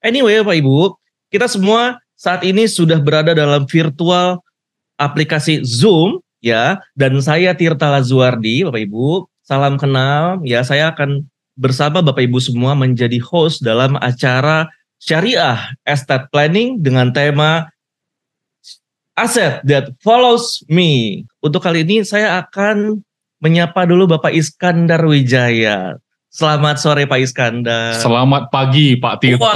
Anyway, Pak Ibu, kita semua saat ini sudah berada dalam virtual aplikasi Zoom ya dan saya Tirta Lazuardi, Bapak Ibu. Salam kenal. Ya, saya akan bersama Bapak Ibu semua menjadi host dalam acara Syariah Estate Planning dengan tema Asset that follows me. Untuk kali ini saya akan menyapa dulu Bapak Iskandar Wijaya. Selamat sore Pak Iskandar. Selamat pagi Pak Tirta.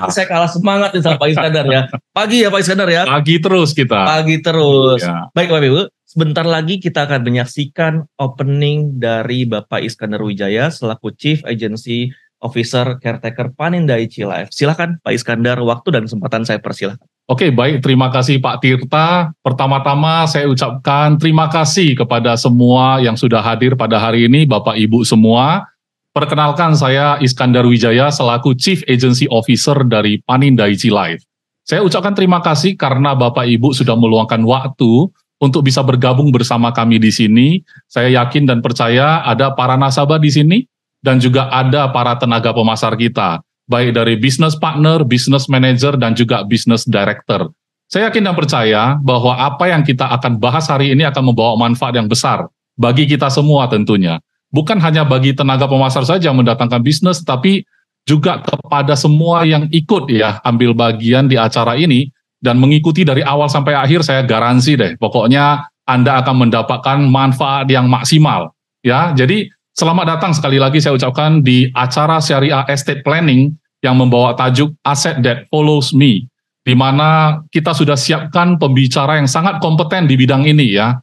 Wah, saya kalah semangat nih sama Pak Iskandar ya. Pagi ya Pak Iskandar ya. Pagi terus kita. Pagi terus. Ya. Baik Bapak Ibu, sebentar lagi kita akan menyaksikan opening dari Bapak Iskandar Wijaya selaku Chief Agency Officer Caretaker Panindai Cilaf. Silahkan Pak Iskandar, waktu dan kesempatan saya persilahkan. Oke, baik. Terima kasih Pak Tirta. Pertama-tama saya ucapkan terima kasih kepada semua yang sudah hadir pada hari ini, Bapak Ibu semua Perkenalkan saya Iskandar Wijaya selaku Chief Agency Officer dari Panindaiji Life. Saya ucapkan terima kasih karena Bapak Ibu sudah meluangkan waktu untuk bisa bergabung bersama kami di sini. Saya yakin dan percaya ada para nasabah di sini dan juga ada para tenaga pemasar kita, baik dari business partner, business manager, dan juga business director. Saya yakin dan percaya bahwa apa yang kita akan bahas hari ini akan membawa manfaat yang besar bagi kita semua tentunya bukan hanya bagi tenaga pemasar saja yang mendatangkan bisnis, tapi juga kepada semua yang ikut ya ambil bagian di acara ini dan mengikuti dari awal sampai akhir saya garansi deh pokoknya Anda akan mendapatkan manfaat yang maksimal ya jadi selamat datang sekali lagi saya ucapkan di acara Syariah Estate Planning yang membawa tajuk Asset That Follows Me di mana kita sudah siapkan pembicara yang sangat kompeten di bidang ini ya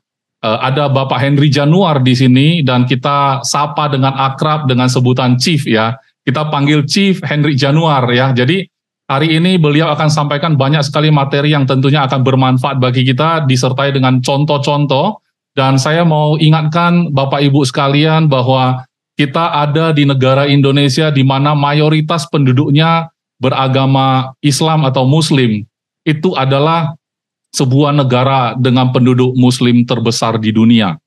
Eh, ada Bapak Henry Januar di sini dan kita sapa dengan akrab dengan sebutan Chief ya. Kita panggil Chief Henry Januar ya. Jadi hari ini beliau akan sampaikan banyak sekali materi yang tentunya akan bermanfaat bagi kita disertai dengan contoh-contoh dan saya mau ingatkan Bapak Ibu sekalian bahwa kita ada di negara Indonesia di mana mayoritas penduduknya beragama Islam atau Muslim. Itu adalah sebuah negara dengan penduduk muslim terbesar di dunia.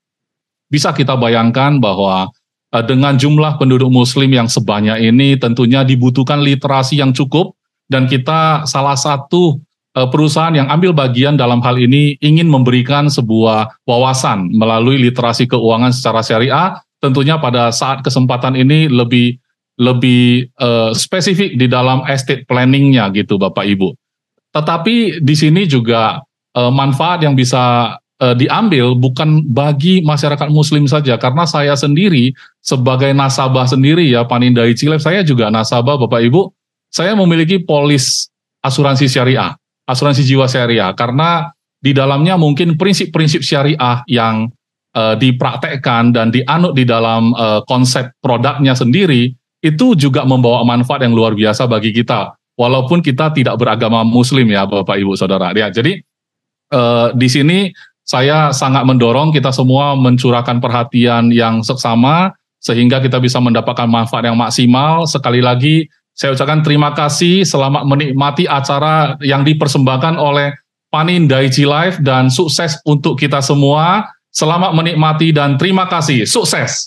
Bisa kita bayangkan bahwa eh, dengan jumlah penduduk muslim yang sebanyak ini tentunya dibutuhkan literasi yang cukup dan kita salah satu eh, perusahaan yang ambil bagian dalam hal ini ingin memberikan sebuah wawasan melalui literasi keuangan secara syariah tentunya pada saat kesempatan ini lebih lebih uh, spesifik di dalam estate planningnya gitu Bapak Ibu. Tetapi di sini juga uh, manfaat yang bisa uh, diambil bukan bagi masyarakat muslim saja karena saya sendiri sebagai nasabah sendiri ya Panindai Cilep saya juga nasabah Bapak Ibu saya memiliki polis asuransi syariah asuransi jiwa syariah karena di dalamnya mungkin prinsip-prinsip syariah yang uh, dipraktekkan dan dianut di dalam uh, konsep produknya sendiri itu juga membawa manfaat yang luar biasa bagi kita walaupun kita tidak beragama muslim ya Bapak Ibu Saudara ya jadi uh, di sini saya sangat mendorong kita semua mencurahkan perhatian yang seksama sehingga kita bisa mendapatkan manfaat yang maksimal. Sekali lagi saya ucapkan terima kasih selamat menikmati acara yang dipersembahkan oleh Panin Daichi Live dan sukses untuk kita semua. Selamat menikmati dan terima kasih. Sukses!